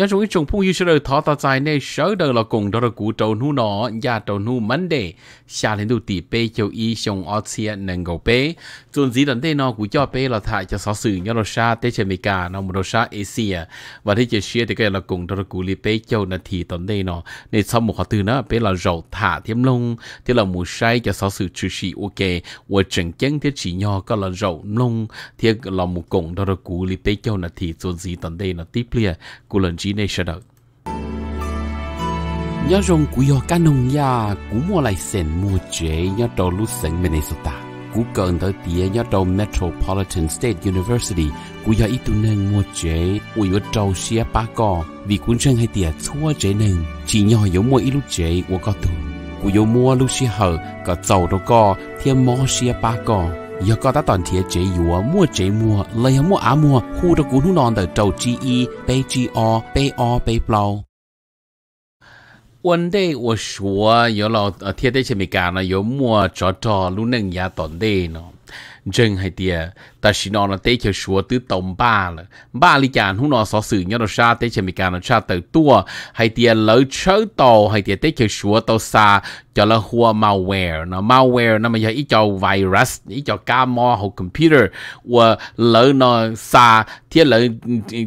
ยาจุยจงผู้ยูชเดอทอตาใจในเชิดเดอละกงดอรกูโจนูนอยาโจนูมันเดชาลินดูตีเปเจียวอีชงออเซียหนึ่งกเปจนสีดันเตนอกูจ่อเปละถ่ายจะสอสื่อยาโรชาเตเชมิกานอมโรชาเอเชียวันที่จะเชียร์แต่ก็ละกงดอรกูลีเปเจียวนาทีตอนเดนอในสมุขตื่นนะเปละเราถ่าเทียมลงที่เราหมูใช้จะสอสื่อชื่อชีโอเกว่าจังเจ้งที่ชียอก็ละเราลงเที่เราหมูกงดอรกูลีเปเจียวนาทีจนสีตอนเดนอติเปลี่ยกูลันจี chỉ này sợ đợi nhớ rong cú yo cá nông ya cú mua lại sen mua chế nhớ đầu lúc sen Minnesota cú cần tới tía nhớ đầu Metropolitan State University cú yo ít tu nâng mua chế ui yo trâu xia ba cò vì cú chân hay tía chua chế nâng chỉ nhỏ yo mua ít lúc chế ua có tu cú yo mua lúc xia hở có trâu đâu có thiên mò xia ba cò giờ có ta tận thiệt chế yếu mua chế mua lấy mua á mua khu đó cũng non đời trâu chi y bê chi o bê o One yo ya day bê bao วันเดว่าชัวยเราเทียได้เชมิการนะยมัวจอจอรู้หนึ่งยาตอนเดเนาะจึงให้เตีย但是呢，那得去说都懂吧了。吧里讲，hún nó sở sử nhớ nó sa tới chỉ mình 讲 nó sa từ tua, hay tiền lỡ chớ tàu, hay tiền tới 去说到啥，叫了或 malware 呢？malware 那么要一叫 virus，一叫感冒或 computer，我 lỡ nó sa, thế lỡ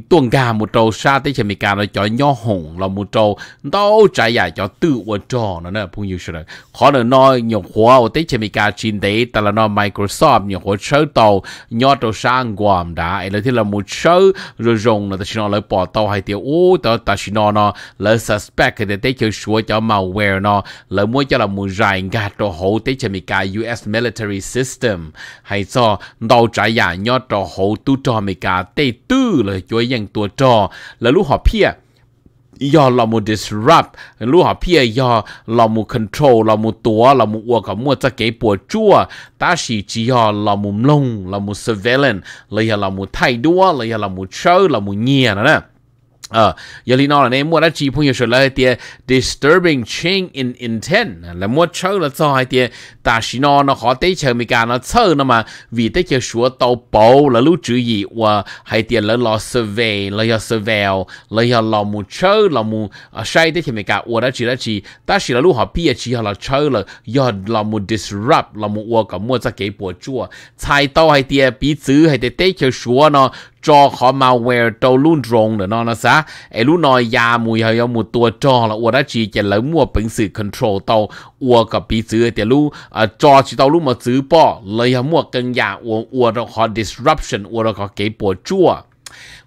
tuần gà một trâu sa tới chỉ mình 讲 nó cho nhỏ hồng là một trâu, đâu trái giải cho tự ở trò nó nè, phong yêu sửa. Khó nữa nó nhiều khóa, tới chỉ mình 讲 trên đấy, ta là nó Microsoft nhiều khóa chớ tàu nhỏ trâu sang quam đã ấy là thế là một show rồi rồng là ta chỉ nó lấy bỏ tàu hay tiêu ô ta ta chỉ nó nó lấy suspect cái tế chơi sủa cho mà wear nó lấy muốn cho là một dài gạt trâu hậu tế chơi mình cả US military system hay cho đầu trái giả nhỏ trâu hậu tu cho mình cả tây tư là chơi những ตัว trò là lúc họ phía do là một disrupt lúc họ phía do là một control là một tua là một uo cả mua cho cái bộ chua ta chỉ chỉ do là lông là một surveillance là là một thay đua là là một chơi là một nhẹ nữa nè ờ giờ lý nó là nên mua đã chỉ phong hiệu sửa lại thì disturbing change in intent là mua chơi là cho hai thì ta chỉ nó nó khó tới chơi mình cả nó chơi nó mà vì tới chơi sửa tàu bầu là lúc chữ gì và hai thì là lo survey lo survey lo lo mu chơi là mu ờ, sai tới chơi mình cả và đã chỉ đã ta chỉ là lúc họ biết à, chỉ họ chơi là do là mu disrupt là mu và cả mua ra cái bộ chua sai tàu hai thì bị chữ hai thì tới chơi sửa nó cho họ malware tàu luôn rong là nó nó sao ไอ้ลูน้อยยามูยายามูตัวจอละอวดจีเจลมั่วเป็นสื่อคอนโทรลเตาอวกับปีซื้อ แต่ลูจอจีเตาลูมาซื้อป้อเลยมั่วกันยาอวอวดเราขอ disruption อวดเราขอเก็บปวดจั่ว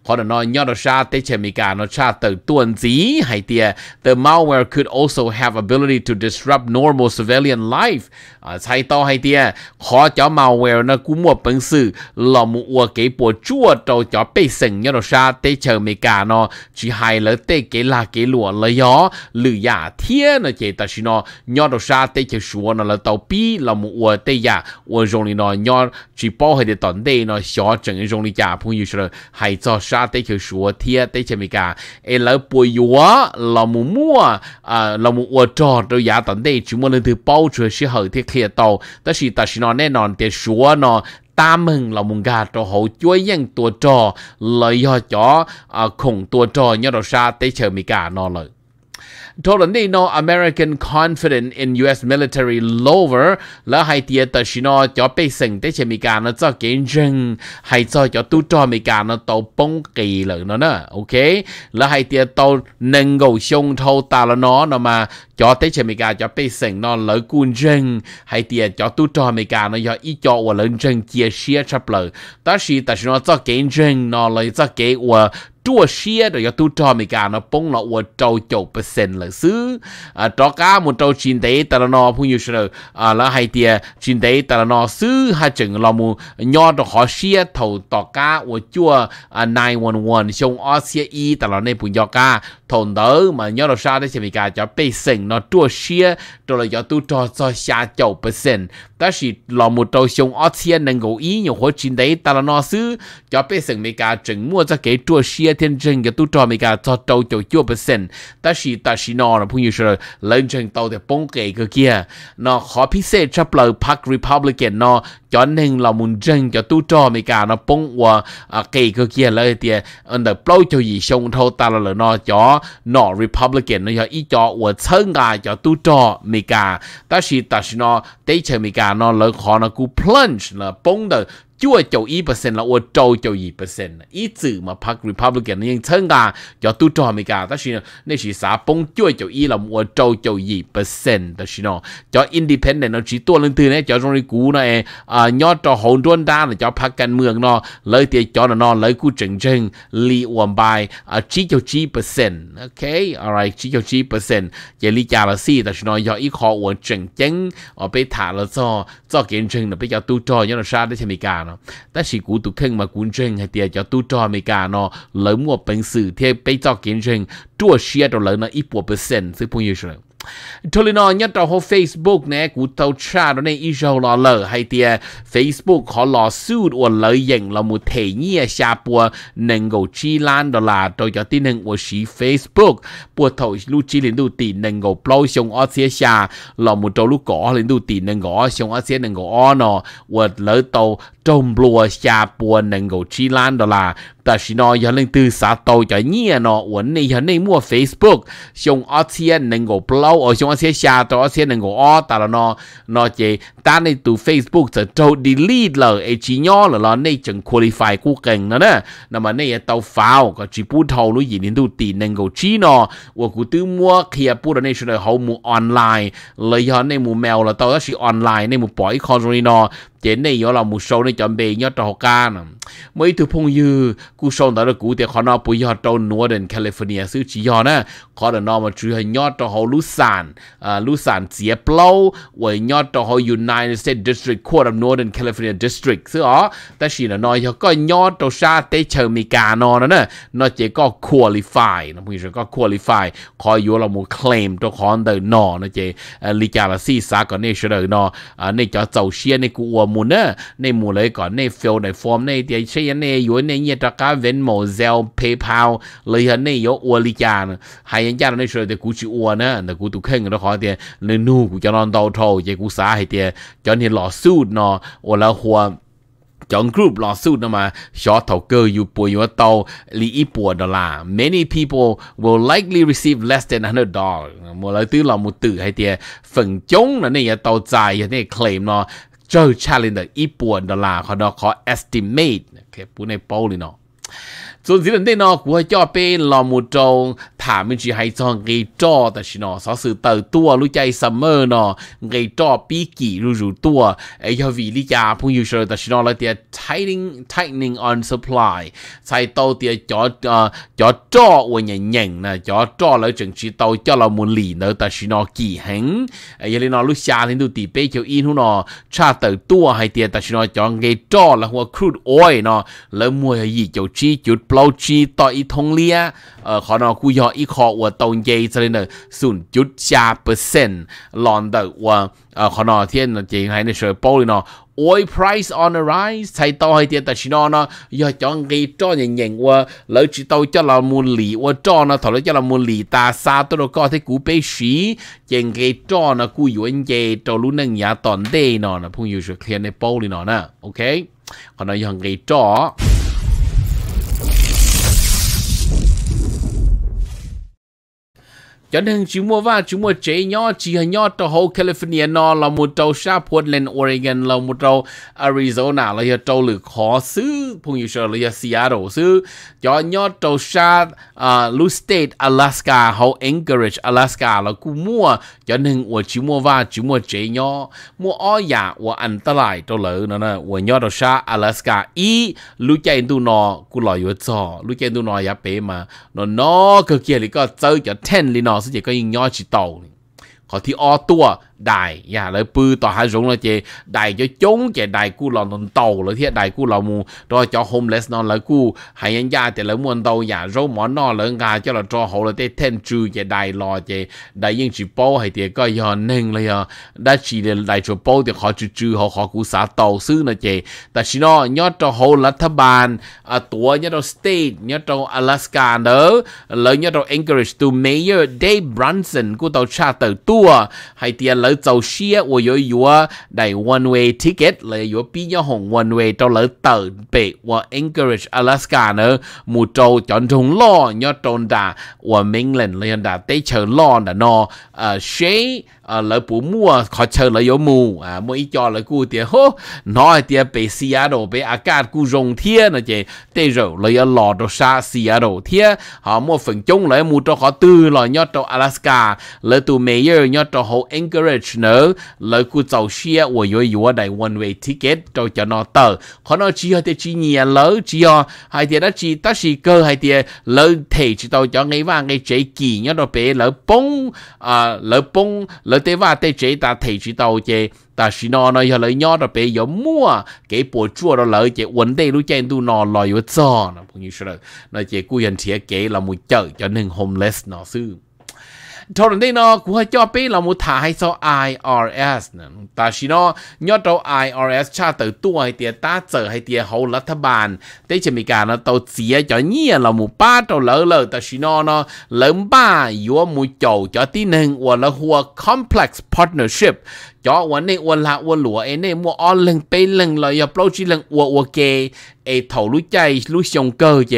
可能呢，要的是啊，对前面讲，那差的段子还的，the malware could also have ability to disrupt normal civilian life 啊，才到还的，可叫 malware 呢，估摸本事，老母我给波做到叫被神要的是啊，对前面讲呢，只害了对给拉给落了哟，绿呀天呢，这但是呢，要的是啊，对前说呢了到逼，老母我对呀，我容易呢，要去包还的团队呢，小整容易家朋友说还造成。sa tê chữ sủa thia tê chữ mì cả ê lỡ bùi yúa là mù mua à là mù ua trò rồi giả tận đây chúng mua lên từ bao chứa sẽ hở thiết kia tàu ta chỉ ta chỉ nó nè nòn tê sủa nó ta mừng là mùng gà cho hậu chuối nhân tua trò lời do chó à, khủng tua trò nhớ đồ sa tê chờ mì cả nó lời totally no American confident in US military lower là hai tia ta xin nó cho bây sinh tới chế mi cả nó cho kiến rừng hay cho cho tu cho mi cả nó tổ bông kỳ lợ nó nè ok là hai tia tàu nâng gầu xông thâu ta là nó nó mà cho tới chế mi cả cho bây sinh nó lợi cuốn rừng hay tia cho tu cho mi cả nó cho ít cho và lỡ rừng chia chia chấp lợ ta xí ta xin nó cho kiến rừng nó lợi cho kế và chua xia rồi tu cho mình cả nó bông lọ của trâu chậu bơ sen là xứ à cho cá một trâu chín tế ta nó phụ như sơ à là hai tia chín tế ta nó xứ hai chừng là mu nhỏ cho họ xia thầu tọ cá của chua à nine one one xong ở xia y ta nó nên phụ nhỏ cá thôn đỡ mà nhỏ nó sao đấy thì mình cả cho bê sen nó chua xia rồi là do tu cho cho xa chậu bơ sen ta chỉ là một trâu xong ở xia năng gỗ ý nhiều hồ chín tế ta nó xứ cho bê sen mình cả chừng mua cho cái chua xia thế thiên chân cái tu trò mình cả cho trâu cho chua bớt sen ta chỉ ta chỉ nó là phụ nữ rồi lên chân tàu để bông kề cái kia nó khó พิเศษชับเลยพรรค Republican เนาะจอนหนึ่งเรามุนเจงจะตู้จอมีการเนาะปงว่าเกย์ก็เกียเลยเตียอันเดอร์ปล้อยจะยีชงเท่าตาเราเลยเนาะจอเนาะ Republican เนาะอีจอว่าเชิงกาจะตู้จอมีการแต่สิแต่สิเนาะเตะเชมีการเนาะเลยขอเนาะกู plunge เนาะปงเดอจู่เจ้าอีเปอร์เซ็นต์ละว่าเจ้าเจ้าอีเปอร์เซ็นต์อีจื่อมาพรรคริพับลิกันยังเชิงกาจะตู้จอมีกาแต่ชินนี่ชีสาปงจู่เจ้าอีละว่าเจ้าเจ้าอีเปอร์เซ็นต์แต่ชินอจะอินดิเพนเดนต์ชีตัวนึงตื่นเนี่ยจะตรงนี้กูนะเออยอดจะหงด้วนด้านจะพรรคการเมืองนอเลยเตียจอนนอเลยกูเจิงเจิงลีอวมบายชีเจ้าชีเปอร์เซ็นต์โอเคอะไรชีเจ้าชีเปอร์เซ็นต์เจลิจาละซี่แต่ชินอยออีคออวนเจิงเจิงออกไปถ่าละซอซอเกินเจิงเนี่ยไปจะตู้จอยอดชาได้เชมิกาเนาะ ta chỉ cú tục thân mà cuốn trình hay tiệt cho tu cho mấy cả nó lớn một bệnh sử thì bây giờ kiến trình chua xia đó lớn nó ít một percent sự phong yêu rồi thôi nó nhất trong hồ Facebook nè cú tàu cha đó này Israel là lờ hay tiệt Facebook họ lò suit và lợi dụng là một thể nhia à xa bùa nâng gầu chi lan đó là tôi cho tin nâng của sĩ Facebook bùa thầu lưu chi lên đủ tỷ nâng gầu blow xong ở xia xa là một trâu lúc cỏ lên đủ tỷ nâng gõ xong ở xia nâng gõ nó và lỡ tàu trông lùa xa bùa nâng gầu chi lan đó là ta chỉ nói giờ lên từ xa tàu cho nhẹ à, nó uốn này giờ này mua Facebook xong ở trên nâng gầu blog ở xong ở trên xa tàu ở trên nâng gầu ở ta là nó nó chỉ ta này từ Facebook sẽ trâu delete là ấy chỉ nhỏ là nó này chẳng qualify của cần nó nè nằm mà này tàu phao có chỉ bút thầu lúc gì nên tu tì nâng gầu chi nó và cụ tư mua kia à, bút này sẽ là hầu mua online lời giờ này mua mail là tàu đó chỉ online này mua bỏ cái rồi nó chế này yo là một số này chuẩn bị nhớ trò ca nè mấy như cú sau đó là cú thì khó nó bây Northern California xứ chỉ yo nè khó là nó mà chỉ hay nhớ trò họ à, United States District Court of Northern California District xứ ó ta chỉ là nói có nhớ trò sa tế chờ mi cả nè nó chỉ có qualify nó bây giờ có qualify khó yo là một claim cho khó đời nó nó chỉ à, lý là si sa còn này sẽ đời nó à này cho giàu xia này มูเนในมูเลยก่อนในเฟลในฟอร์มในเดียเชยในอยู่ในเยตะกาเวนโมเซลเพย์พาวเลยเห็นในยอวลิจานหายันจานในเชื่อแต่กูชิอวนะแต่กูตุเข่งแล้วขอเดียในนู่กูจะนอนเตาเท่าเจกูสาให้เดียจนเห็นหล่อสู้นอโอละหัวจองกรุ๊ปลอสูตนะมาชอตเกอร์อยู่ป่วยอยู่เตาลีอีปัวดอลลา many people will likely receive less than 100 dollar มูลตื้อเรามูตื้อให้เตียฝังจงนะเนี่ยเตาใจเนี่ยเคลมเนาะจอชาลินเดอร์อีปวนดอลลาร์เขาดอกเขา estimate เขาพูนในโปลเลยเนาะ所以只能对呢，古叫被老母中，他们只还从给找，但是呢，少是得多，路在什么呢？给找比几路如多，哎呀，为你家朋友说，但是呢，那点 tightening tightening on supply，才到点叫呃叫找我人人呢，叫找了整只到叫老母里呢，但是呢，几很，哎呀，你呢，路下你都地被就因呢，差得多还点，但是呢，叫给找了或 crude oil 呢，了么也就只就。lâu chi tỏ ý thông ờ khó nó cú yo ý khó của tổng dây cho nên là sùn chút xa percent lòn đầu của ờ, nó thiên là chỉ hay là sợi nó oil price on the rise thay tao hay tiền tài chính nó do cho cái cho nhận nhận qua lỡ chỉ tao cho là mua lì qua cho nó thọ cho là mua lì ta xa tôi có thấy cú bê sĩ chẳng cái nó cú yếu anh cho luôn nâng nhà toàn đề nó nó phong yếu sự khen này bao đi nó ok còn nó dòng cái cho nên chú mua vào chú mua chế nhỏ chỉ hay nhỏ cho hồ California nó là một trâu xa Portland Oregon là một trâu Arizona là giờ trâu lửa khó xứ phong yếu là giờ Seattle xứ cho nhỏ trâu xa Blue à, State Alaska hồ Anchorage Alaska là cú mua cho nên của chú mua vào chú mua chế nhỏ mua ở nhà dạ, của anh ta lại trâu lửa nó là của nhỏ trâu xa Alaska ý lúc chạy tu nó cú lòi vừa cho lúc chạy tu nó ya bé mà nó nó cơ kia thì có chơi cho ten li nó 所以它应该要指导，好，第二啊，đài ya dạ, lợi pư tòa hai rung là chè đài cho chống chè đài cu lò nón tàu lợi thiệt đài cu lò mù rồi cho homeless non lợi cu hay nhân gia thì lợi muôn tàu ya dạ, rô mỏ non lợi ngà cho là cho hậu là tê thêm trừ chè đài lò chè đài yên chỉ bao hay thì có giờ nên là đã chỉ là đài cho bao thì họ trừ trừ họ họ cu xã tàu xứ là chè ta chỉ nó nhớ cho hậu là tháp bàn à tuổi nhớ cho state nhớ cho Alaska nữa lợi nhớ cho encourage to mayor Dave Brunson của tàu Cha charter tour hay tiền lợi lỡ tàu xe và yếu one way ticket là yếu bị nhau hồng one way tàu lỡ tàu bể và Anchorage Alaska nữa mù tàu chọn thùng lo nhau tròn đà và mình lên lên đà tới chờ lo đà nó ờ xe à, lỡ bù mua khó chờ lỡ yếu mù à mua ít cho lỡ cú tiệt hô nói tiệt bị Seattle bị Agat cú rồng thiên là chị tê rồi lỡ yếu lò đồ xa Seattle thiên họ mua phần chung lỡ mua cho họ tư lỡ nhớ cho Alaska lỡ tụ mayor nhớ cho họ encourage nữa lỡ cú tàu xe của yếu yếu đại one way ticket cho cho nó tờ họ nói chỉ họ tiệt chỉ nhẹ lỡ chỉ họ hay tiệt đó chỉ đó chỉ cơ hay tiệt lỡ thể chỉ tàu cho ngay vàng ngay chế kỳ nhớ đồ bé lỡ bông à lỡ bông lỡ lời tế và tế chế ta thể chỉ tàu chế ta chỉ nó nó giờ lời nhỏ đó bây giờ mua cái bộ chua đó lời chế vấn đề lúc trên tu nó lời yếu cho nó cũng như thế nó chế cú nhân thiệt kế là một chợ cho nên homeless nó xưa cho nên đây nó cũng hay cho biết thả hay so IRS nè ta chỉ nó nhớ đâu IRS cha từ tuổi tiền ta trở hay tiền hậu là bàn để chỉ mình cả nó tàu chỉ cho nhia là một ba tàu lỡ lỡ ta chỉ nó nó lớn ba yếu một cho tí nâng hoặc là complex partnership cho วันนี้วันละวันหลัวเอ็นี่มัวอ้อนเรื่องเป็นเรื่องเลยอย่าปล่อยชีเรื่องอวอวเกเอถอรู้ใจรู้ชงเกอเจ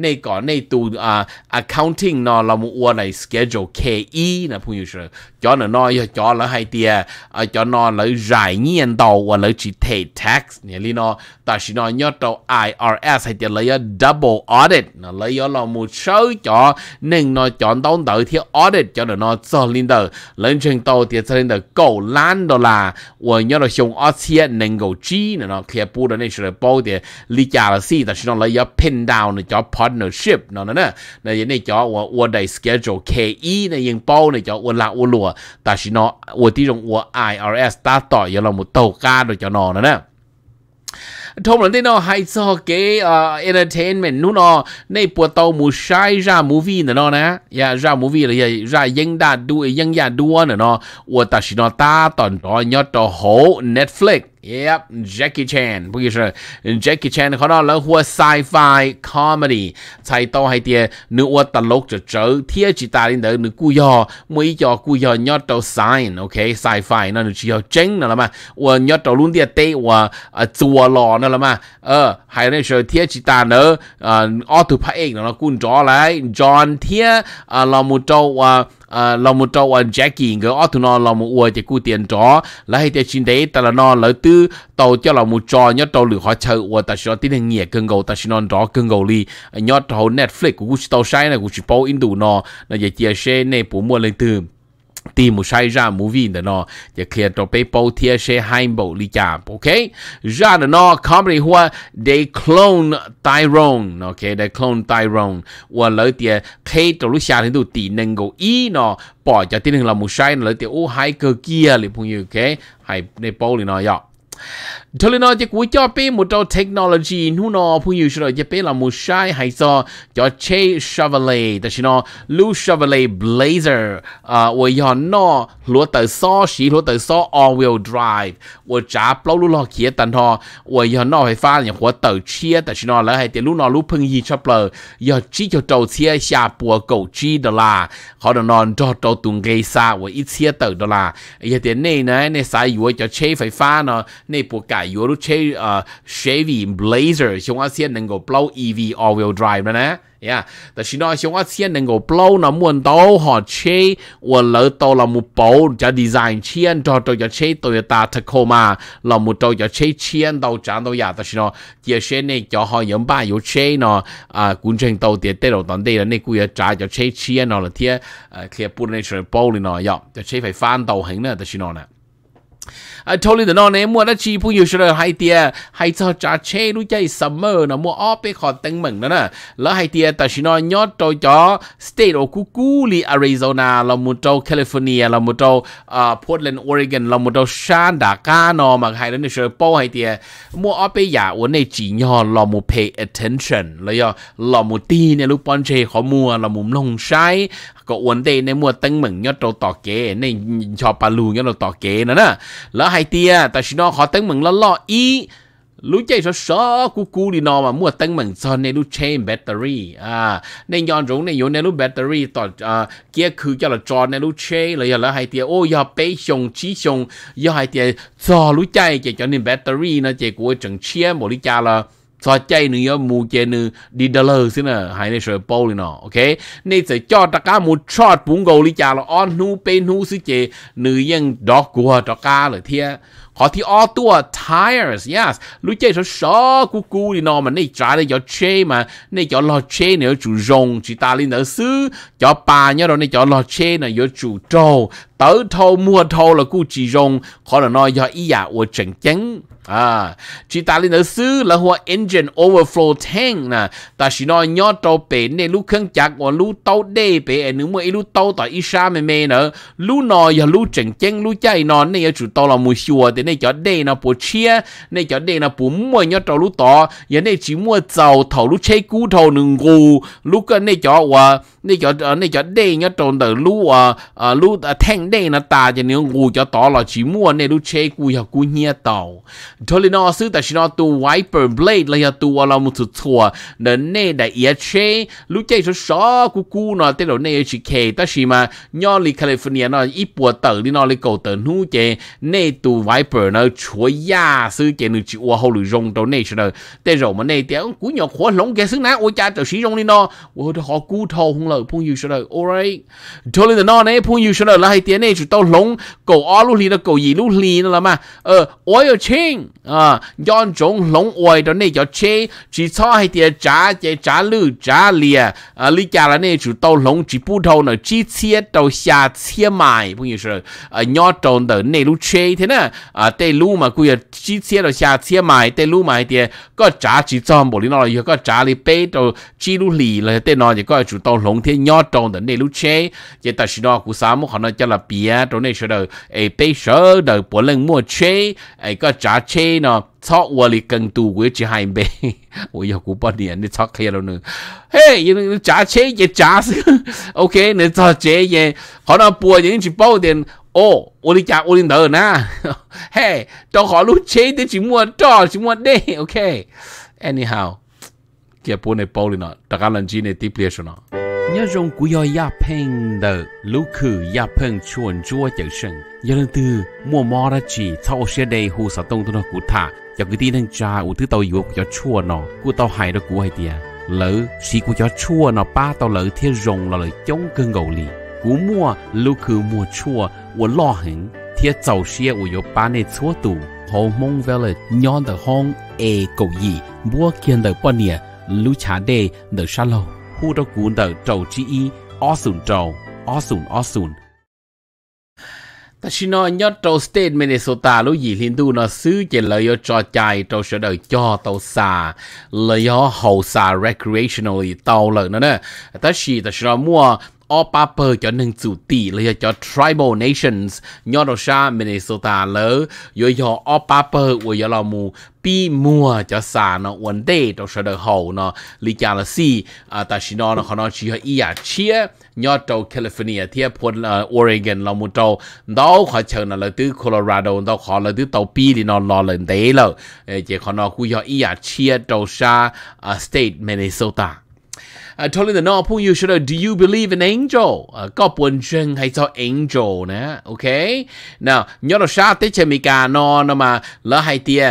ในก่อนในตัวอ่า accounting นอเรามัวใน schedule KE นะพูดอยู่เชอจอนนอยจอนแล้วให้เตียอ่าจอนนเลยรายเงินตัววันเลยจีเท tax เนี่ยลีนอแต่ชินอยอดตัว IRS ให้เตียเลย double audit นะเลยยอเรามัวเชอจอหนึ่งนอจอนต้องเตอที่ audit จอนนอจอนลินเตอร์เลยเชิงตัวเตียจอนลินเตอร์กู้ล้าน đó là và nhớ là xong ở xe nâng cầu chi nè nó kia bù đó nên sẽ bảo thì lý trả là gì, 但是呢来要 pin down cho partnership 呢呢呢，那也那叫我我的 schedule yên là KE 呢应报呢叫我拉我落，但是呢我这种我 IRS là một tàu ca rồi, 打倒要让我到家的叫哪呢呢？thông lần thế nó hay cho cái uh, ờ, entertainment nó nó nay bộ tàu mù sai ra movie nữa nó nè ya dạ, ra movie là ya ra yeng đa đua yeng gia đua nữa nó tôi ta chỉ nó ta toàn đó nhớ to hố Netflix Yep, Jackie Chan，不過是 Jackie Chan，可能兩個 sci-fi comedy，才到係啲你我特錄就走，第二集大領導你故要每要故要要到 sign，OK，sci-fi，那你只要真了嘛，我要到論啲地我啊做咯，那了嘛，呃，還有那時候第二集大呢，啊，奧特派那了觀眾來，John 天啊，老母到啊。À, lòng một trâu anh Jackie người ở tụi nó lòng một uo chỉ cú tiền chó là hay tiền xin đấy ta là nó lỡ tư tàu cho lòng một trò nhớ tàu lửa họ chờ uo ta xin tin hàng nghe cưng gầu ta xin non rõ cưng gầu li nhớ trâu Netflix của cú tàu sai này của chỉ Paul Indu đủ nó là giờ chia sẻ này bố mua lên thêm ti mu sai ra movie nè nó chỉ kia cho bé bao thiệt sẽ hai bộ lý cha ok ra nè nó comedy hoa they clone Tyrone ok they clone Tyrone và lợi tiệt khi cho lúc xa thì tụi tỷ nâng gấu ý nó bỏ cho tí nâng là mu sai lợi tiệt ô hai cơ kia liền phong như ok hai này bao liền nó vậy cho nên nó chỉ cho bé một trò technology nu nó phụ yêu rồi chỉ bé là một sai hay do cho che Chevrolet đó chứ nó Chevrolet Blazer à ôi giờ nó tờ so xí lúa tờ so all wheel drive ôi trả bao lu lo kia tận họ ôi giờ nó phải pha những khóa tờ chia đó chứ nó là hay tiền lu nó lu phun gì cho bờ cho trâu chia xa bùa cầu chi đó là họ đó nó cho trâu tung gây xa ôi ít chia tờ đó là giờ tiền này này này sai ôi cho che phải pha nó này bùa cả 啊，如果都 Chevy 呃 Chevy Blazer 上啊先能够 blow EV all wheel drive 的呢。呀，但是呢，像我先能够 blow 那么多哈车，我老到了木包加 design 钱，到到要车到要打 Tacoma，那么到要车钱到涨到呀，但是呢，这些呢叫好人吧有车呢啊，工程到的带到当地了，那个要涨要车钱呢了，天呃，可以不能是包里呢要，这车费翻到很呢，但是呢呢。à thôi thì nó nè mua nó chi phụ nhiều rồi hay tia hay cho cha chê lũ chơi summer mơ nó mua óp cái khó tăng mừng đó nè lỡ hay tia ta chỉ nói nhót trâu chó state of Kukuli Arizona là một trâu California là một trâu Portland Oregon là một trâu San Dakar nó mà hay đến rồi bao hay tia mua off cái giả uốn này chỉ nhỏ là một pay attention là do là một tí nè lúc bọn chơi khó mua là một nông sai ก็อวนเตในมัวตึงเหมืองยอดโตต่อเกในชอปาลูยอดโตต่อเกนะนะแล้วไฮเตียแต่ชินอขอตึงเหมืองล้อล้ออีรู้ใจซอกูกูดีนอมามั่วตั้งเหมือนซอนในรู้เชนแบตเตอรี่อ่าในย้อนรงในอยู่ในรู้แบตเตอรี่ต่ออ่าเกียร์คือจะละจอนในรู้เชนเลยแล้วให้เตียโอ้ยาเป้ชงชี้ชงยาให้เตียซอรู้ใจเกี่ยวกับในแบตเตอรี่นะเจ้กูจังเชียร์บริจาละ cho chạy nữa yo mu chạy nữa đi đà lơ xin à hai này sợi bao lên nó ok nên sẽ cho tất cả một shot bún gầu lý chả là on nu pe nu sư chạy nữ yeng đó của tất cả là thiệt họ thì all tua tires yes lúc chơi số số cú cú đi nọ mà này trả đây cho chê mà này cho lo chê nữa chủ rồng chỉ ta lên nữa xứ cho bà nhớ rồi này cho lo chê này cho chủ trâu tớ thâu mua thâu là cu chỉ rong khó là nói do ý giả dạ của chỉnh chánh à chỉ ta lên ở xứ là hoa engine overflow tank nè ta chỉ nói nhớ tàu bể nè, lúc khăn chặt và lúc tàu đê bể nếu mà lúc tàu tại ít xa mềm mềm nữa lúc nói giờ lúc chỉnh chánh lúc chạy nọ nè chủ tàu là mua xua thì nè cho đê nó bổ chia nè cho đê nó bổ mua nhớ tàu lúc tàu giờ nè chỉ mua dầu thầu lúc chế cú thầu nương gù lúc cái nên cho và 你叫呃，你叫对，你种的路啊，呃，路呃，听对那大家你我叫打了寂寞，你都切古要古捏到，这里那是但是那都 wiper blade 了要多了么子错，那那的也切，路这是啥古古呢？这头那也去开，但是嘛，你离开了福尼那一波等你那里搞等路的，那都 wiper 那戳呀，是给你去我后头用到那是的，但是我们那点古鸟火龙给是哪我家就是用的呢，我的好骨头红。lợi phung yêu sửa alright thôi lên nó này phung yêu sửa là hai tiếng này chủ tao lông cầu ó lú lì là cầu gì lú lì nữa là mà ờ ôi ở trên à yon giống oai đó này cho chế chỉ cho hay tiền trả chế lư trả lìa à lý này chủ tàu lông chỉ bu đầu nữa chỉ chia tàu xa chia mài bây giờ à nhỏ ờ, tròn đó này lúc chế thế nè à ờ, tây mà cứ chỉ chia tàu xa chia mài tây lu mà tiền có trả chỉ cho một lý nó là có trả lý bê tàu chỉ lu lì là tây nó chỉ có chủ tàu lông thế nhỏ tròn đó này lúc chế chế ta chỉ nó cũng sao mà họ nói cho là bia tàu này sờ đời ấy bê sờ đời bốn lần mua chế ấy có trả chế 呢，错我哩更多我只还呗，我要过半年你错开了呢，嘿，因为加钱也加是，OK，你做这也可能半年去报点。哦，我哋家我哋头呐，嘿，到好路车的只么到只么的，OK，anyhow，嘅本你包你咯，大家能知你 depression 咯。nhớ rong của yo ya peng đờ lũ khử ya peng chuồn chua chở sừng giờ lần tư mua mò ra chỉ thao xe đầy hồ sa tông tôi nó cụ thả cho cái tin thằng cha u thứ tàu yếu cho chua nó của tàu hai đó của hai tiệt lỡ sĩ của cho chua nó ba tàu lỡ thiên rong là lỡ chống cơn gầu li. cú mua lũ khử mua chua của lo hẳn thiên tàu xe u yếu ba này chúa tù hồ mong về là nhon tờ hong e cầu gì mua kiên tờ bò nè lũ chả đề tờ sa lâu 户头股的州之一奥孙州，奥孙奥孙。但是呢，nhớ trâu state Minnesota lúc gì liên tu nó xứ chỉ là cho chạy trâu sở đời cho tàu xà là do hậu recreationally tàu lần nữa nè. Tất nhiên, mua o paper cho nâng chủ tỷ cho tribal nations nhỏ đồ xa Minnesota lỡ rồi cho o paper của giờ là mù pi mua cho xa nó vấn đề đồ xa đời hậu nó lý cha là si à ta chỉ nó nó khó nó chỉ hơi iya à chia nhỏ trâu California thì phun à, Oregon là mù trâu đó khó chờ nó là từ Colorado đó khó là từ tàu pi thì nó lo lên tế lỡ chỉ khó nó cũng do iya à chia trâu xa state Minnesota uh, telling the North you should do you believe in angel? Uh, ก็ปวนเชิงให้เจ้า angel นะ okay now ยอดชาติเชมิกานอนมาแล้วให้เตีย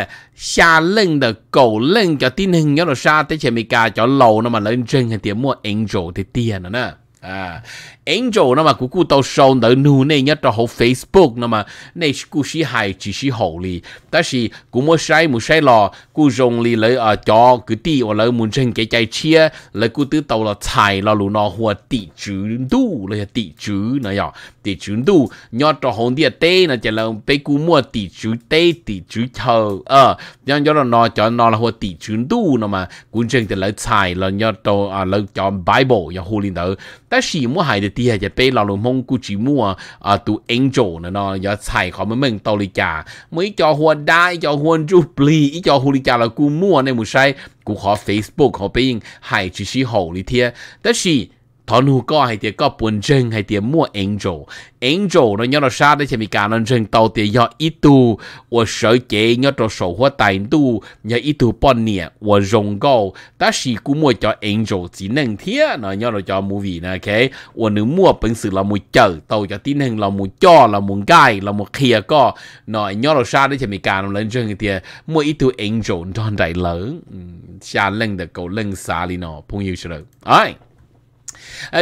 下愣的狗愣叫丁恒要的沙，对前面家叫老那么认真，点么 angel 的点了呢？啊，angel 那么姑姑都收到努内一到好 Facebook 那么那是故事还只是好哩，但是姑莫晒莫晒咯，姑用哩来啊叫个地我来门前给在切，来姑都到了菜了路那或地主度了地主那样地主度，你要到红地地那就能被姑莫地主地地主头啊，然后了那叫那了或地主度那么古正就来菜了，要到啊来叫 Bible 要好哩头，但是莫还的。เดียจะไปเราลงมงกุจิมัวตัวเอ็โจูนะเนาะอย่าใส่เขาเมืองตอริกาเมื่อจอหัวได้จอหัวจูปลีจอฮูริจาเรากูมั่วในมือใช้กูขอเฟซบุ๊กเขาไปยิงหายชิชิโหลิเทียแต่สิ thon hu có hay tiệt có buồn chân hay tiệt mua angel angel nó nhớ nó xa đấy thì mình cả nên chân tàu tiệt do ít tu và sợ chế nhớ cho sổ hoa tài tu nhớ ít tu bọn nè và rồng gạo ta chỉ cũng mua cho angel chỉ năng thiết nó nhớ nó cho movie nè ok và nếu mua bình sự là một chợ tàu cho tin hình là một cho là một gai là một kia có nó nhớ nó xa đấy thì mình cả nên chân tiệt mua ít tu angel cho đại lớn xa lên được cầu lên xa đi nó phong yêu sợ ai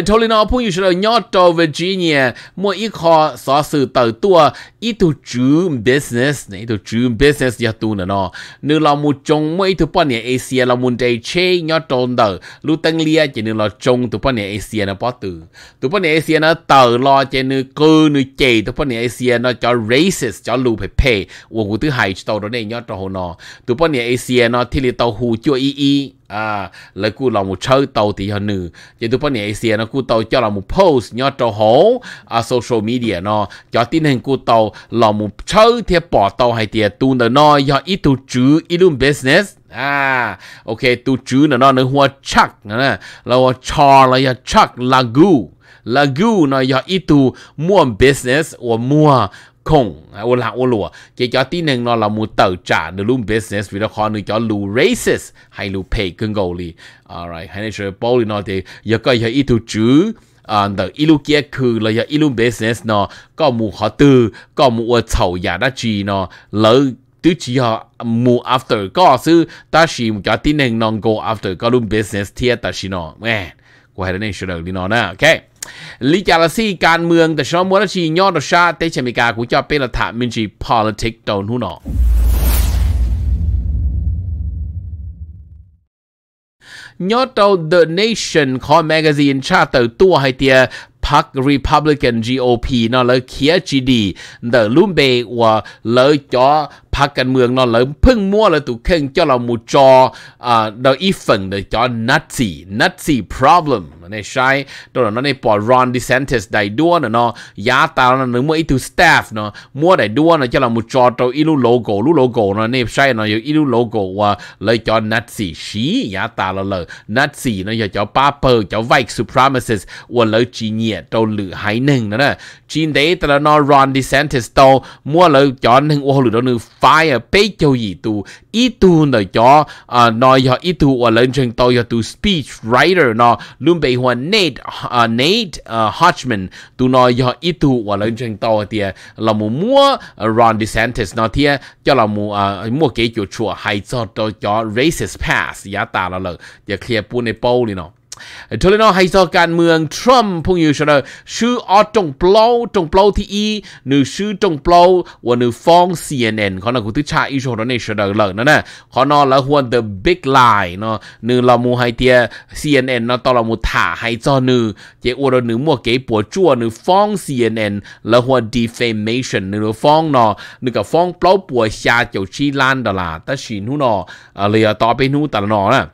头里呢，朋友说了，要到 Virginia，莫一靠啥事到多，一头 dream business 呢，一头 dream business 要多呢喏。你老母中莫一头半年 ACA 老母在切要到到，路登里啊，就你老中头半年 ACA 呢不多，头半年 ACA 呢到了，就你哥你姐头半年 ACA 呢叫 racist 叫路陪陪，我估都还到了呢，要到喏，头半年 ACA 呢，天里到湖就一一。à lấy cú lòng một chơi tàu thì hơn nữa chỉ tụi bọn này xia nó cú tàu cho là một post nhớ cho hố à social media nó cho tin hình cú tàu lòng một chơi thì bỏ tàu hay thì tu nó nó do ít tu chữ ít luôn business à ok tu chữ nó nó nó hoa chắc nữa là hoa cho là hoa chắc là gu là gu nó do ít tu mua business hoặc mua khủng à, ô là ô lùa chỉ cho tí nâng nó là một tàu trả được lùm business vì nó khó nữa cho lù races hay lù pay cưng gầu li alright hay là chơi ball nó thì giờ coi giờ ít thu chữ à đờ ilu kia cứ là giờ ilu business nó có mù họ tư có mù ở chầu giả đã chi nó lỡ tứ chỉ họ mù after có sư ta chỉ cho tí nâng nó go after có lùm business thiệt ta chỉ nó mẹ À. Ok, lý là của cha coordination ลีนอนะโอเคลิจาลซีการเมืองแต่ชอบมัวชียอดชาเตชมิกากูจะเป็นรัฐมินชี politics ตอนหูนอ nhớ tàu The Nation khó magazine cha tàu tua hay tia Park Republican GOP nó lỡ khía chỉ đi the lùm bề và lỡ cho พรรคการเมืองนอนเลยพึ่งมั่วเลยตุกเข่งเจ้าเรามูจออ่าเราอีฝั่งเลยจอนัตซี่นัตซี่ problem ในใช้ตัวเราในปอรอนดิเซนเทสได้ด้วนเนาะยาตาเราหนึ่งมั่วอีตุสตาฟเนาะมั่วได้ด้วนเนาะเจ้าเรามูจอตัวอีลูโลโก้ลูโลโก้เนาะในใช้เนาะอยู่อีลูโลโก้ว่าเลยจอนัตซี่ชียาตาเราเลยนัตซี่เนาะอย่าเจ้าป้าเปิลเจ้าไวค์ซูพรามิสส์ว่าเลยจีเนียตัวหลือหายหนึ่งนะนะจีนเดย์แต่ละนอรอนดิเซนเทสตัวมั่วเลยจอหนึ่งโอ้โหหรือตัวหนึ่ง phải ở bê cho gì tu ý tu nó cho à nó cho ý tu ở lên trên tôi cho tu speech writer nó luôn bị hoa Nate uh, Nate uh, Hodgman tu nó cho ý tu ở lên trên tôi thì à, là một mua Ron DeSantis nó thì cho là một mua cái chỗ chùa hay cho tôi cho racist pass giá ta là là giờ clear bu này bao đi nó ทเลนอไฮโซการเมืองทรัมป์พงอยู่ชนะชื่อออจงเปล่าจงเปล่าที่อีหนูชื่อจงเปล่าว่าหนูฟ้องซีเอ็นเอเขาหนักกุิชาอีชนในชนะเลยนั่นน่ะเขานอนล้วหวอ the big lie เนาะหนูเรามูไฮเตียซีเอ็นเอนาะตอนเรามูถ่าไฮโซหนูเจ้าอวดหนูมั่วเก๋ปวดจั่วหนูฟ้อง็นแล้วหวด defamation หนูฟ้องเนาะหนูกับฟ้องเปล่าปวดชาเจ้าชีล้านดอลลาร์แต่ชีนูเนาะเลยต่อไปนูแต่ละเนาะ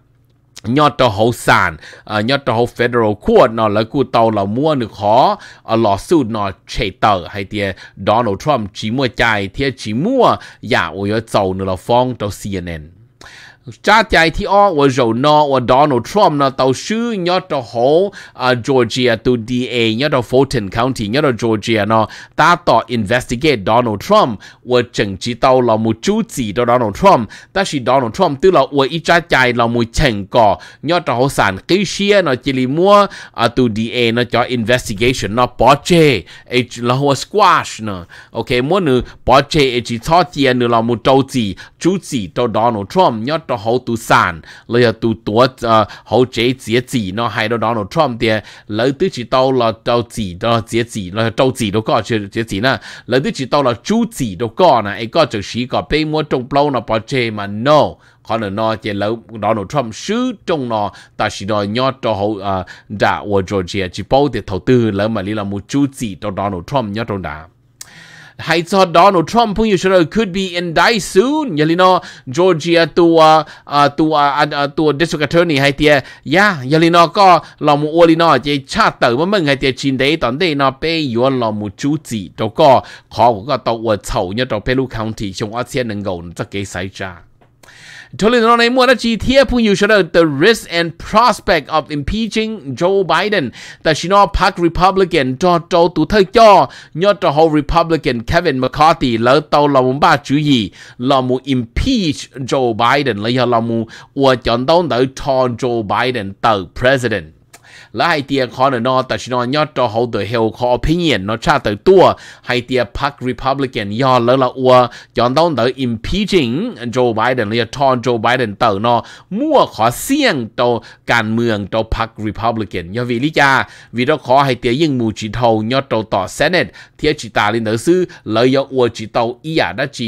nhọt tàu hậu sản à, tàu hậu federal court nó là cụ tàu là mua được khó à, ờ, lò sư nó chạy tờ hay tiề Donald Trump chỉ mua chạy thì chỉ mua giả dạ, ôi ở tàu nữa là phong tàu CNN cha chạy thì o và dầu nó và Donald Trump nó tàu sư nhớ cho hồ à, Georgia tu DA nhớ cho Fulton County nhớ cho Georgia nó ta tỏ investigate Donald Trump và chẳng chỉ tàu là một chú chỉ cho Donald Trump ta chỉ Donald Trump tức là và ít cha chạy là một chẳng có nhớ cho hồ sản cái xe nó chỉ li mua à, tu DA nó cho investigation nó bỏ chê là hồ squash nó ok muốn nữa bỏ chê chỉ thoát tiền nữa là một trâu chỉ chú chỉ cho Donald Trump nhớ cho nó hậu tu sản lấy tu tua hậu chế chế chỉ nó hay đó Donald Trump thì lấy tứ chỉ tao là tao chỉ đó chế chỉ là tao chỉ đâu có chế chế chỉ nè lấy tứ chỉ tao là chú chỉ đâu có nè ấy có trực sĩ có bên mua trong lâu nó bỏ chế mà no có nữa nó chỉ lấy Donald Trump sứ trong nó ta chỉ đó nhớ cho hậu đã ở Georgia chỉ bảo để đầu tư lấy mà lý là một chú chỉ cho Donald Trump nhớ trong đó hay cho Donald Trump cũng như shiro could be indicted soon. Yali no Georgia tua à, tua à, à, tua district attorney hay tia ya yali no có lo mu oli no je cha tử mà mình hay tia chín đấy tận đây nó pe yu lo mu chú chỉ đâu có khó cũng có tàu ở chậu nhớ tàu Peru County trong ở xe nâng gầu nó cái sai cha nói Tolin the risk and prospect of impeaching Joe Biden. The Shino Park Republican cho cho tu thơ cho nhớ cho hậu Republican Kevin McCarthy lỡ tàu là muốn ba chú gì là muốn impeach Joe Biden lấy là muốn ủa chọn tàu tới cho Joe Biden tới president. แล้วให้เตียคอนนอแต่ชินอนยอดจอเขาเดอเฮลคออพิเนียนนอชาเตอตัวให้เตียพรรครีพับลิกันยอดแล้วละอัวย้อนต้องเดอ impeaching โจไบเดนเลยทอนโจไบเดนเตอร์นอมั่วขอเสี่ยงต่อการเมืองต่อพรรครีพับลิกันยอวิลิจาวิดอขอให้เตียยิ่งมูจิเทายอดต่อเซเนตเทียจิตาลินเดอซื้อเลยยออัวจิเตออียาดจี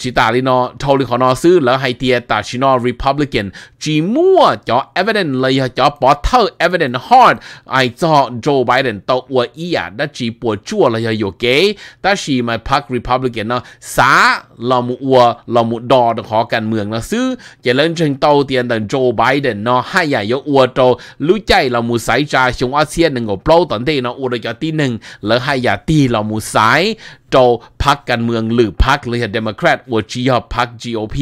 จิตาลินอทอลิคอนอซื้อแล้วให้เตียตาชินอรีพับลิกันจีมั่วจอ evidence เลยจอปอเทอร์ evidence ห้ออ o ไอ้จอโจไบเดนตอวอีอะดัจีปวดชั่วเลยอยู่เก๋แต่ชีมาพรรครีพับลิกันเนาะสาเรามุอัวเรามุดอตขอการเมืองเนาะซื้อจะเล่นเชิงโตเตียนแต่โจไบเดนเนาะให้ใหญ่ยอัวโตรู้ใจเรามุสายจาชงอาเซียนหนึ่งกับโปรตอนเตเนาะอัวเลยตีหนึ่งแล้วให้ใหญ่ตีเรามุสายโจพักการเมืองหรือพักเลยเดโมแครตว่าจีฮอพัก GOP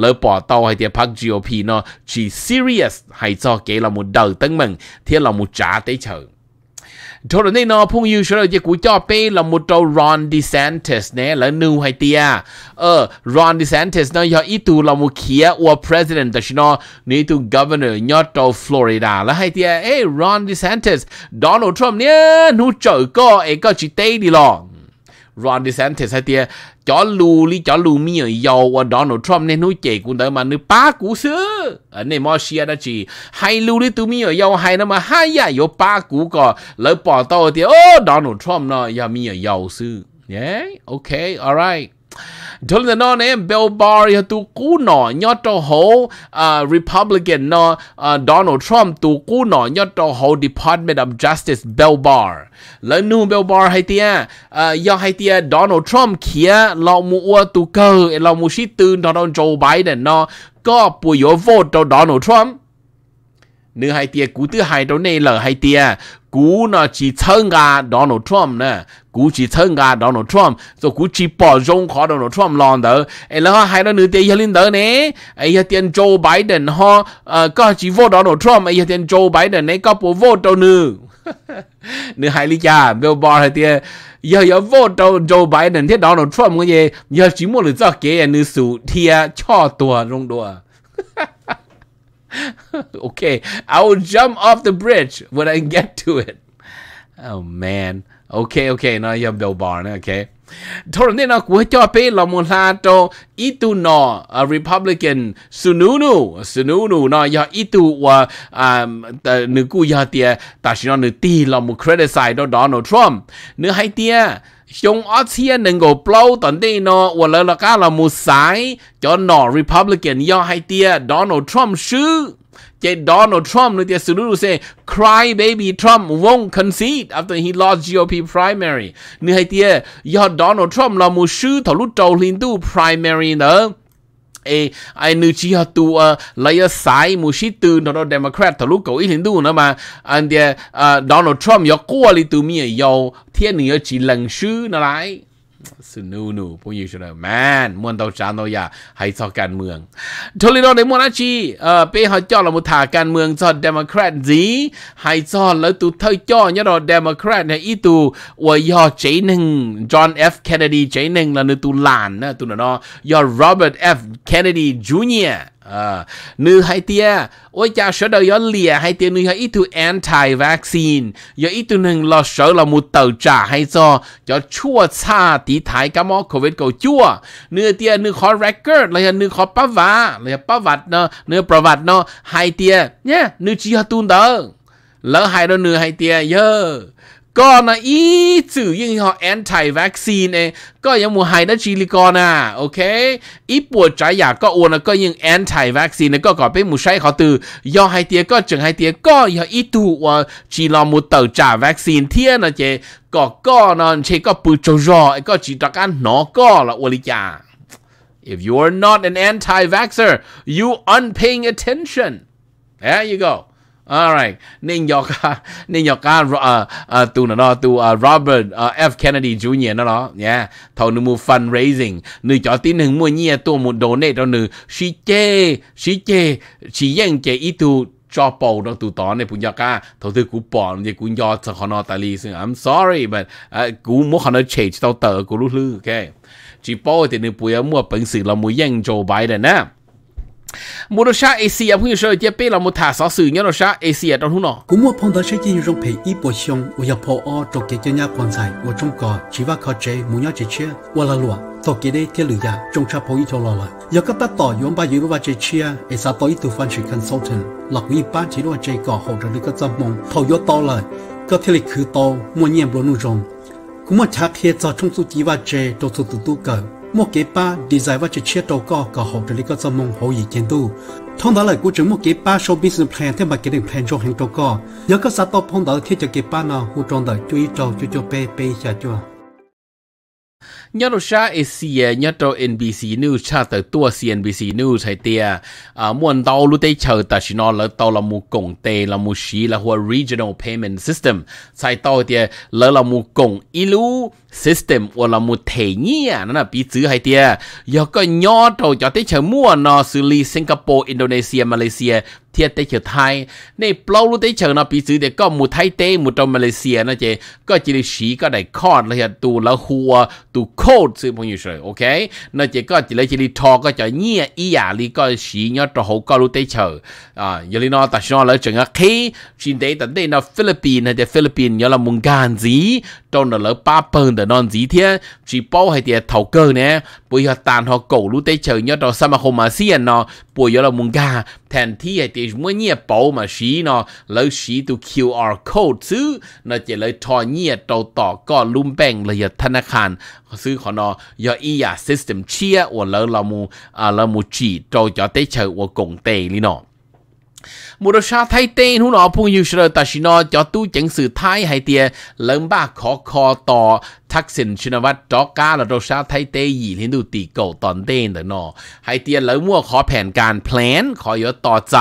แล้วปอต่อให้เดียพัก GOP เนาะจี serious ให้จอเกเราหมดเดาตั้งมึงเที่เราหมดจ้าเตเฉยทรนี่นอพงยูชเราจะกูจ่อเป้เราหมดเรารอนดิเซนเทสเนี่ยแล้วนิวไฮเตียเออรอนดิเซนเทสเนาะยออีตูเราหมดเขียว่า president แต่ชินอนี่ตู governor ยอดเราฟลอริดาแล้วไฮเตียเอ้รอนดิเซนเทสดอนลด์ทรัมเนี่ยนูเจอก็เอก็จีเต้ดีลอง Ron DeSantis hay tia chó lù lý chó lù mi ở dầu và Donald Trump nên nuôi chế cũng tới mà nữ ba cú xứ ở này mà xia đó chỉ hay lù lý tu mi ở dầu hay nó mà hai ya yo ba cú có lỡ bỏ tao thì, ô Donald Trump nó ya mi ở dầu xứ yeah okay alright cho nên nó nè Bill Barr tu cú nọ nhớ cho hố Republican nó uh, Donald Trump tu cú nọ nhớ cho hố Department of Justice Bill Barr lỡ nu Bill Barr hay tia uh, do hay tia Donald Trump kia lo mua tu cơ lo mua sĩ tư Donald Joe Biden nó có bùi vô cho Donald Trump nữ hai tia cú thứ hai đâu này lở hai tia cú nó chỉ thân gà Donald Trump nè cú chỉ thân gà Donald Trump rồi cú chỉ bỏ rong khó Donald Trump lon đó ấy là hai đó nữ tia giờ lên đó nè ấy giờ tiền Joe Biden họ ờ, có chỉ vô Donald Trump ấy giờ tiền Joe Biden này có bộ vô đâu nữ nữ hai lý cha Bill Barr hai tia giờ giờ vô đâu Joe Biden thế Donald Trump cái gì giờ chỉ muốn được cho cái nữ sụ tia cho tua rong đùa okay, I will jump off the bridge when I get to it. Oh man. Okay, okay, now you're Bill Barn, okay? thôi nên nó của cho pe là một là cho ít tu nọ Republican sununu sununu nó do ít tu và à nữ cú do tia ta chỉ nó nữ ti là một criticize đó đó nó Trump nữ hay tia chúng ở chia nên go blow tận đây nó và là là cá là một sái cho nọ Republican do hay tia Donald Trump sư Che Donald Trump no tia sururu se cry baby Trump won't concede after he lost GOP primary. Ni hai tia yo Donald Trump la mu shu tho lu trâu lin tu primary nữa ai ai nữ chỉ họ tu ờ, lấy sai mu sĩ tư nó đó democrat thằng lúc cậu ít hindu nữa mà anh dia Donald ờ, Trump yo qua li tu mi yo thiên nữ chỉ lần sư nó lại สุนูนูผู้ยิงชนะแมนมวนเตาจานเตยาไฮซอการเมืองททลิโดในมวนอาชีเอ่อเป้หอจ่อละมุทาการเมืองซอดเดโมแครตสีไฮซอดแล้วตูเทยจ่อยอดเดโมแครตเนี่ยอีตูววยอเจหนึ่งจอห์นเอฟเคนเนดีเจหนึ่งล้วนึตูหลานนะตูนนอยอโรเบิร์ตเอฟเคนเนดีจูเนียร์ à nữ hai tia ôi cha sở đời gió lìa hai tia nữ hai tu anti vaccine giờ ít tu nâng lo sợ là một tờ trả hay do cho chua xa tí thái cá mò covid cầu chua nữ tia nữ khó record là nữ khó bá vả là bá vặt nó nữ bá vặt nó hai tia nhé nữ chỉ hạt tuôn đó lỡ hai đó nữ hai tia giờ còn là ý chữ như họ anti vaccine này có những mùa hay đó chỉ là con à ok ý, bùa trái giả có uống là có những anti vaccine này có có biết mùa say họ từ do hai tiếng có chừng hai tiếng có họ ý tu và chỉ là một tờ trả vaccine thiên là chỉ có có nó chỉ có bự cho rõ có chỉ đặc ăn nó có là uống chả If you are not an anti vaxer, you aren't paying attention. There you go. Alright, nên yo ka nên yo ka uh, uh, tu nào, đó tu uh, ờ, Robert uh, F Kennedy Jr. nó đó nha. Thầu nữ fundraising, nữ cho tin hưng mua nhia tu mu donate đó nữ xí chê, xí chê, xí yên chê ý tu cho bầu đó tu tỏ này cũng do cả thầu tư cũng bỏ thì cũng do sợ khó nó tại lý xin I'm sorry but uh, ờ, cũng muốn khó nó change tao tờ của lúc lư ok chỉ bầu thì nữ bây mua bệnh sự là mua yên Joe Biden nè một đồ xa Asia cũng như sơ chế bê là một thả xó sử nhớ đồ xa Asia trong hùng nọ cũng một phong đó sẽ chỉ rộng phải ít bộ xong ở nhập hộ ở trong kế chế nhà quan tài ở trong cỏ chỉ và khó chế muốn nhau chế chế và là lụa tổ kế đây thiết lửa giả trong cha phố ít cho lò lại do các bác tỏ yếu ba yếu ba chế chia ở xã tối từ phân sự consultant là quý ba chỉ đồ chế cỏ hậu trong được các giam mong thầu yếu to lại có thiết lịch khứ to mua nhiệm bộ nụ rồng cũng một cha thiết cho trong số chỉ và chế trong số tụ tụ cờ 莫 geba，底材我切到个，个好着你个做梦好意剪刀。通常来古种莫 geba，手边是 plan，它不决定 plan 中很多个。有个啥刀碰到天只 g e 呢？胡装的就一招就就掰掰一下就。ยอดชาเอเชียยอดเอ็นบีซีนิวชาแต่ตัวซีเอ็นบีซีนิวใช่เตียอ่ามวนตอรู้ได้เชิญแต่ชินอแล้วตอละมูกงเตละมูชีละหัว regional payment system ใช่ตอเตียแล้วละมูกงอีลู system ว่าละมูเทียนั่นน่ะปีซื้อให้เตียยอก็ยอดเราจะได้เชิญมั่วนอสุรีสิงคโปร์อินโดนีเซียมาเลเซียเทียได้เชิญไทยในเปล่ารู้ได้เชิญนะปีซื้อเดียก็มูไทยเตมูตอมาเลเซียนะเจก็จิลิชีก็ได้คอดเลยตูละหัวตู code ซื้อพงอยู่เฉยโอเคนั่นจะก็จะเลยจะรีทอก็จะเงี้ยอีหยาลีก็สีเนาะตัวหูก็รู้ได้เฉยอ่าอย่างนี้เนาะแต่ฉันเลยจังก็คือชินเดแต่เดนฟิลิปปินส์นะจะฟิลิปปินส์เนาะละมุงการสีตรงนั้นเลยป้าเปิงแต่นอนสีเทียนจีโป้ให้เดียเท่าเกินเนี่ย bây giờ tàn họ cổ lũ tây chờ nhớ đó sao mà không mà xiên à nó giờ là muốn gà thành thi thì mới nhẹ bảo mà xí nó lấy xí tu QR code chứ nó chỉ lấy thò nhẹ đầu tỏ có lùm bèn là giờ thân hàng sư họ nó giờ ý à system chia và lỡ là à là mu chỉ trâu cho tây chờ và cùng tề lý nó một đứa sao thay tên hú nó phun yêu sơ ta xin nó cho tu chẳng sự thái hay tia lớn ba khó khó to ทักษิณชินวัตรจอก้าและโรชาไทเตยีเห็นดูตีเก่าตอนเต้นแต่นอให้เตียนเลยมั่วขอแผนการแพลนขอยอต่อใจ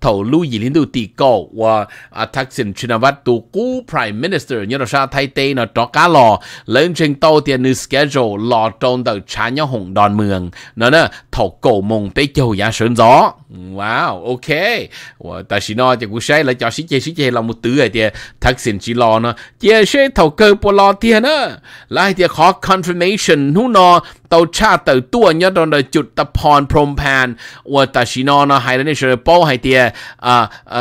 เท่าลู่ยีเห็นดูตีเก่าว่าทักษิณชินวัตรตัวกู้ prime minister ยอโรชาไทเตนอจอก้าหล่อเล่นเชิงโตเตียนนึก schedule หล่อตรงต่อชานยหงดอนเมืองนอเนอะเท่าเก่ามงไปเจียวยาเฉินจ้อว้าวโอเคว่าแต่ชินอจะกูใช้แล้วจอชิเจชิเจเรามุตื้อไอเตียทักษิณชิลอเนาะเจเช่เท่าเกินปลอเตียเนอะลายเดียขอ confirmation หูนอเตาชาเตาตัวยอดอนจุดตะพรพรมแพนว่าตาชินอนอไฮเดนเชอร์ปอไฮเดียอ่าอ่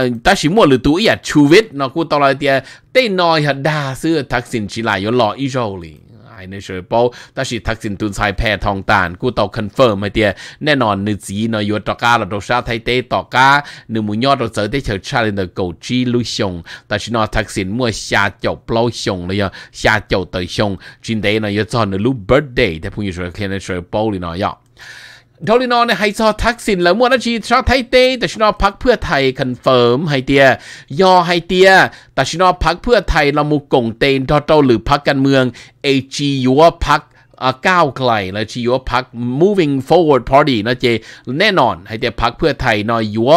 าตาชิมัวหรือตัวอียาดชูวิทนอกูตอลาอเดียเต้นอยหัดดาเสื้อทักษิณชิลายยอหล่ออีโจลีไอในเฉยเป้าแต่สิทักษิณตุนไซแพ้ทองตานกูตอกคอนเฟิร์มมาเตียแน่นอนนึกสีนอยตอกาหลอดชาไทยเตตอกาหนึ่งมุญยอดเราเจอได้เฉยชาเลนเดอร์เกาจีลุยชงแต่สินอทักษิณมั่วชาเจ้าเปล่าชงเลยอ่ะชาเจ้าเตยชงจินเดนอยจอนลูเบิร์ดเดย์แต่พุ่งอยู่เฉยเคลียร์ในเฉยเป้าเลยนอยอ่ะทอลินอนในไฮโซทักษินและมวนาชีชวไทเตแต่ชนอพักเพื่อไทยคอนเฟิร์มไฮเตียยอไฮเตียแต่ชนอพักเพื่อไทยละมุกงเตนทอเตหรือพักการเมืองเอจียัวพักก้าวไกลและชีวพัก moving forward party นะเจ แน่นอนให้แต่พักเพื่อไทยนอยยัว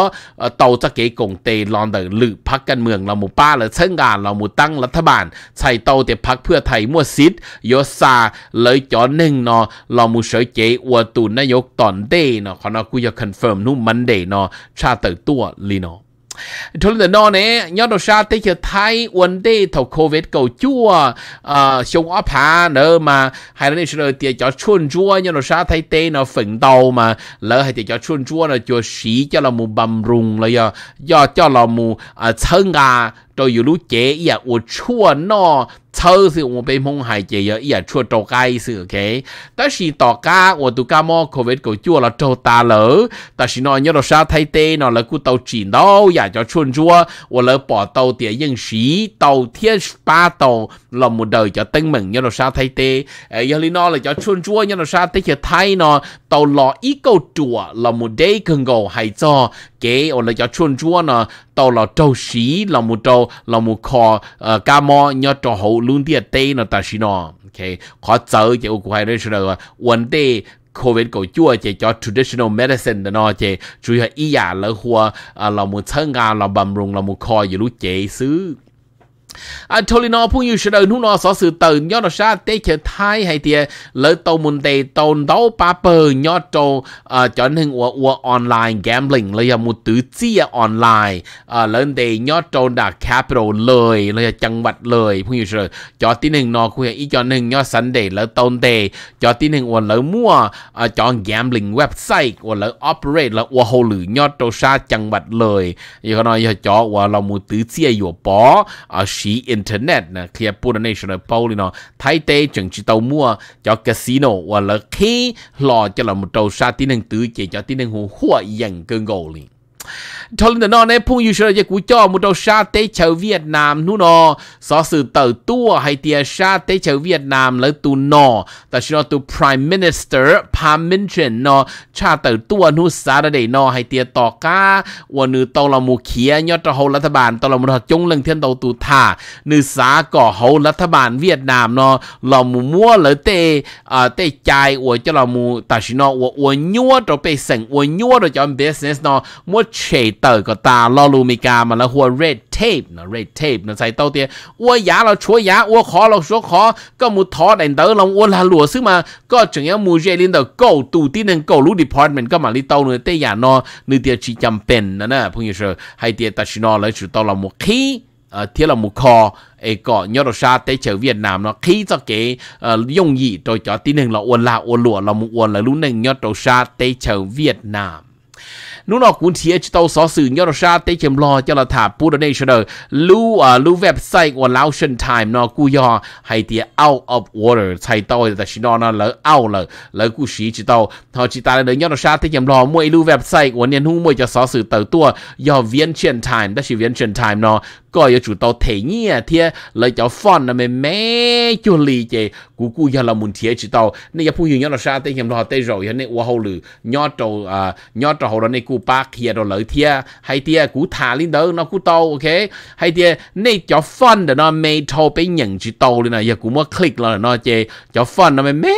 เตาจะเกกงเตลอนเดอร์หรือพักกันเมืองเราหมู่ป้าและเชิงงานเราหมู่ตั้งรัฐบาลใส่เตาแต่พักเพื่อไทยมั่วซิดยศาเลยจอหนึ่งนอเราหมู่เฉยเจอวตุนนายกตอนเดเนอขอนอกูจะคอนเฟิร์มนู่มันเดเนอชาเตอร์ตัวลีนอทุนเดนอนเนี่ยยอดชาติเชไทยวันเดทโควิดเก่าชั่วเอ่อชงอ้อผาเนอะมาให้เราเนี่ยเตียจอชวนจัวยอดชาไทยเตเนาะฝังเตามาแล้วให้เตียจอชวนจัวเนาะจัวสีเจ้าเรามูบำรุงเลยยอดเจ้าเรามูเอ่อเชิงกา cho dù lúc chế ý à ủa chua nọ, thơ sự ủa bên mông hải chế ý à chua trâu gai sự ok ta chỉ tỏ ca ủa tụ ca mò covid của chua là trâu ta lỡ ta chỉ nói nhớ là sao thay tê nó là cú tàu chỉ đâu giả cho chuồn chua ủa lỡ bỏ tàu tiền dân sĩ tàu thiết ba tàu là một đời cho tân mừng nhớ là sao thay tê giờ lý nó là cho chuồn chua nhớ là sao tê cho thay nó tàu lọ ít câu chua là một day cần gầu hay cho kế ủa là cho chuồn chua nọ tàu là trâu sĩ, là một trâu là một kho ờ, cá mò nhớ trâu hậu luôn đi tê nó ta xí nó ok khó chờ chỉ u quay đấy rồi vấn đề covid cổ chua chỉ cho traditional medicine nó chỉ chủ yếu y giả à là hoa ờ, là một thân gà là bầm rung là một kho gì lúc chế xứ อันโทลินอพุ่งอยู่เฉลิมหุ่นอสอสื่อเติร์นยอดชาเตเขียไทยให้เตียเลยโตมุนเตโตนโตปาเปิร์ยอดโตเอ่อจอนหึงอัวอัวออนไลน์แกมบลิงเลยยามุตือเจียออนไลน์เอ่อเลยเตยอดโตดักแคปิตอลเลยเลยจังหวัดเลยพุ่งอยู่เฉลิมจอที่หนึ่งนอคุยอีจอหนึ่งยอดสันเดย์เลยโตนเตจอที่หนึ่งอัวเลยมั่วเอ่อจอนแกมบลิงเว็บไซต์อัวเลยออปเปเรตเลยอัวโฮหรือยอดโตชาจังหวัดเลยอีกคนน้อยจออัวเรามุตือเจียอยู่ปอเอ่อ chỉ internet nè khi bút này sẽ bao nó thay thế chẳng chỉ tàu mua cho casino hoặc là khi lò cho là một tàu sa tin hàng tứ chỉ cho tin hàng hồ hoa dành cơn gầu liền cho nên nó nên phung yêu sơ giờ cú cho một đầu sa tế chở Việt Nam nu nó sở sự tờ tua hay tia sa tế chở Việt Nam lấy tu nó ta chỉ nó tu Prime Minister Phạm Minh Trần nó cha tờ tua nu sa ra để nó hay tia tỏ cá và nữ tàu là một khía nhớ cho hậu lãnh bàn tàu là một hạt chung lần thiên tàu tu thả nữ sa cỏ hậu lãnh bàn Việt Nam nó là một mua lấy tê à tê chai và cho là một ta chỉ nó và nhua cho pe sừng và nhua cho business nó mua chế tờ của ta lo lu mi ca mà là hua red tape nó red tape nó xài tao tiền ua giá là chúa giá ua khó là số khó có một thọ đánh tớ lòng ua là lùa sức mà có chẳng yếu mù dê lên tờ cầu tù tí nên cầu lũ department có mà đi tao nữa tê giả nó nữ tiền chỉ chăm bền nữa nè phong như sơ hay tiền ta chỉ nó lấy chủ tao là một khí ờ thiết là một kho ấy có nhớ đồ sa tới chở Việt Nam nó khí cho cái dùng gì Tôi cho tin nên là uốn là uốn lụa là một uốn là lúc nên nhớ đồ sa tới chở Việt Nam nu nó cũng thiệt chỉ tàu xó sự nhớ nó xa tế chấm lo cho là thả bù đồ này cho đời lưu à lưu website của lao sân time nó cú do hay thì out of water thầy tàu là chỉ nó nó lỡ out lỡ lỡ cú sĩ chỉ tàu họ chỉ ta là nhớ nó xa tế chấm lo mỗi lưu website của nền hung mỗi cho xó sự tàu tua do viên chuyện time đó chỉ viên chuyện time nó có yêu chủ tàu thể nhỉ à, thiệt lời cho font là mẹ mẹ chua lì chè cú cú giờ là muốn thiệt chỉ tàu nên giờ phụ huynh nhớ nó xa tế chấm lo tế rồi nên ô hậu lử nhớ trâu à nhớ trâu hậu đó nên cú cụ bạc kia đồ lợi thia hay tia cụ thả lên đó nó cụ tàu ok hay tia này cho phân đó nó mê thâu bị nhận chữ tàu lên này giờ cụ mua click là nó chê cho phân nó mới mê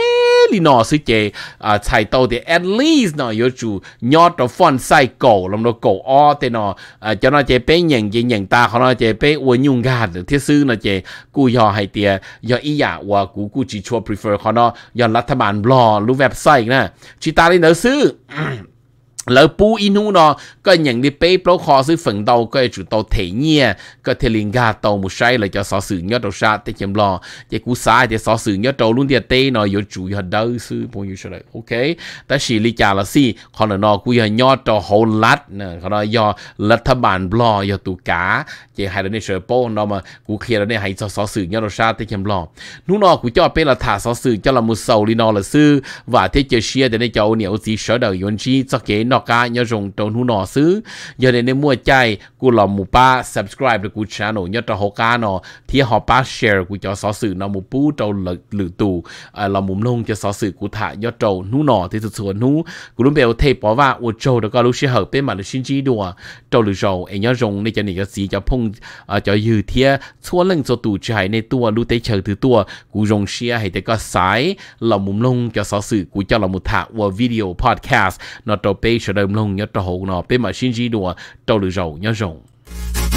lên nó sẽ chê à chạy tàu thì at least nó yếu chủ nhót cho phân sai cổ làm nó cổ o thế nó à cho nó chê bị nhận chê nhận ta họ nó chê bị uốn nhung gà được thiết sư nó chê cụ yo hay tia yo ý giả và cụ cụ chỉ chua prefer họ nó chỉ ta yo รัฐบาลรอรู้เว็บไซต์นะชิตาลินเดอร์ซื้อแล้วปูอินูนอก็อย่างที่เป๊ปลคอซื้อฝังเตาก็จุดเตาเทียก็เทลิงกาเตามุใช้เลยจะสอสื่อยอดเราชาติเข็มรอจะกูสาจะสอสื่อยอดเตาลุ่นเดียเต้นอยอจุยอดเดอซื้อพงอยู่เฉลยโอเคแต่ชีลิจาละซี่ขอนนอกูยอยอดเตาโฮลัดนะขอนอยอรัฐบาลบลอยอตุกาเจไฮเดนเชอร์โปนอมากูเคลียร์เนี่ยให้สอสื่อยอดเราชาติเข็มรอนู่นอกูจอดเป็นละถาสอสื่อจะละมุสเซาลีนอละซื้อว่าเทเจเชียเดนเจ้าเหนียวสีเฉดยอนชีสักเกนอ cho cả nhớ dùng trộn hú giờ đến nên mua chạy của lò mù ba subscribe được của channel nhớ cho họ cá nọ thì họ ba share của cho xóa sự nó mù bú trâu lự lự tù à, lò mù nông cho xóa sự của thả nhớ trâu hú nọ thì thực sự hú của lúc bèo thầy bỏ vào ô trâu được có lúc sẽ hợp bên mà được xin chỉ trâu lự trâu ấy nhớ dùng nên cho này cái gì cho phong à, cho dư thia xua lưng cho tù chạy nên tua lúc tới chờ thứ tua của dùng share hay tới có sái lò mù cho xóa sự của cho lò mù thả video podcast nó trâu page sợ đầm lông nhớ trò hậu nọ bên mà xin gì đùa trâu lửa dầu nhớ rồng